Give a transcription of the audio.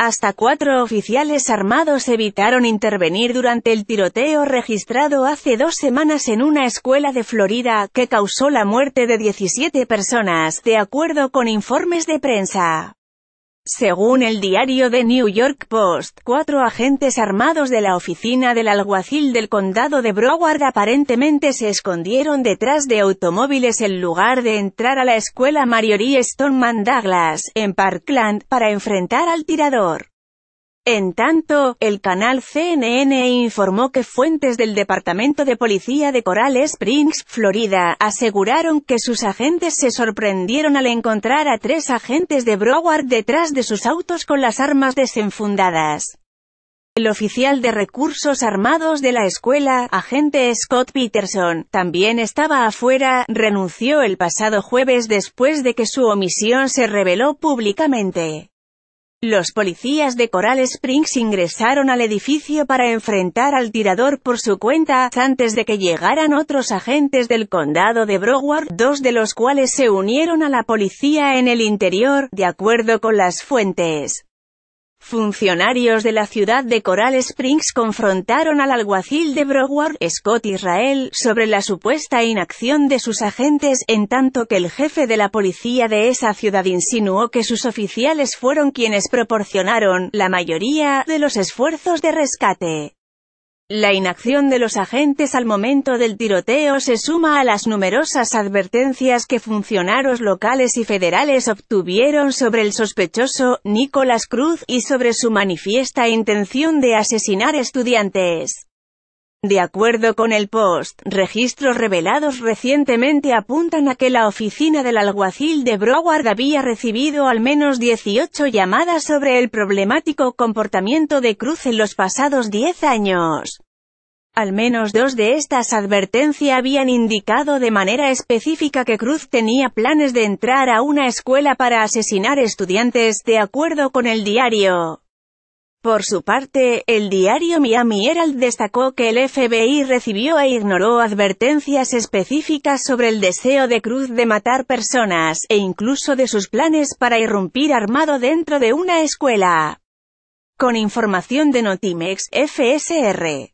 Hasta cuatro oficiales armados evitaron intervenir durante el tiroteo registrado hace dos semanas en una escuela de Florida, que causó la muerte de 17 personas, de acuerdo con informes de prensa. Según el diario The New York Post, cuatro agentes armados de la oficina del alguacil del condado de Broward aparentemente se escondieron detrás de automóviles en lugar de entrar a la escuela Marjorie Stoneman Douglas, en Parkland, para enfrentar al tirador. En tanto, el canal CNN informó que fuentes del Departamento de Policía de Coral Springs, Florida, aseguraron que sus agentes se sorprendieron al encontrar a tres agentes de Broward detrás de sus autos con las armas desenfundadas. El oficial de recursos armados de la escuela, agente Scott Peterson, también estaba afuera, renunció el pasado jueves después de que su omisión se reveló públicamente. Los policías de Coral Springs ingresaron al edificio para enfrentar al tirador por su cuenta, antes de que llegaran otros agentes del condado de Broward, dos de los cuales se unieron a la policía en el interior, de acuerdo con las fuentes. Funcionarios de la ciudad de Coral Springs confrontaron al alguacil de Broward, Scott Israel, sobre la supuesta inacción de sus agentes, en tanto que el jefe de la policía de esa ciudad insinuó que sus oficiales fueron quienes proporcionaron la mayoría de los esfuerzos de rescate. La inacción de los agentes al momento del tiroteo se suma a las numerosas advertencias que funcionarios locales y federales obtuvieron sobre el sospechoso, Nicolás Cruz, y sobre su manifiesta intención de asesinar estudiantes. De acuerdo con el Post, registros revelados recientemente apuntan a que la oficina del alguacil de Broward había recibido al menos 18 llamadas sobre el problemático comportamiento de Cruz en los pasados 10 años. Al menos dos de estas advertencias habían indicado de manera específica que Cruz tenía planes de entrar a una escuela para asesinar estudiantes, de acuerdo con el diario. Por su parte, el diario Miami Herald destacó que el FBI recibió e ignoró advertencias específicas sobre el deseo de Cruz de matar personas, e incluso de sus planes para irrumpir armado dentro de una escuela. Con información de Notimex, FSR.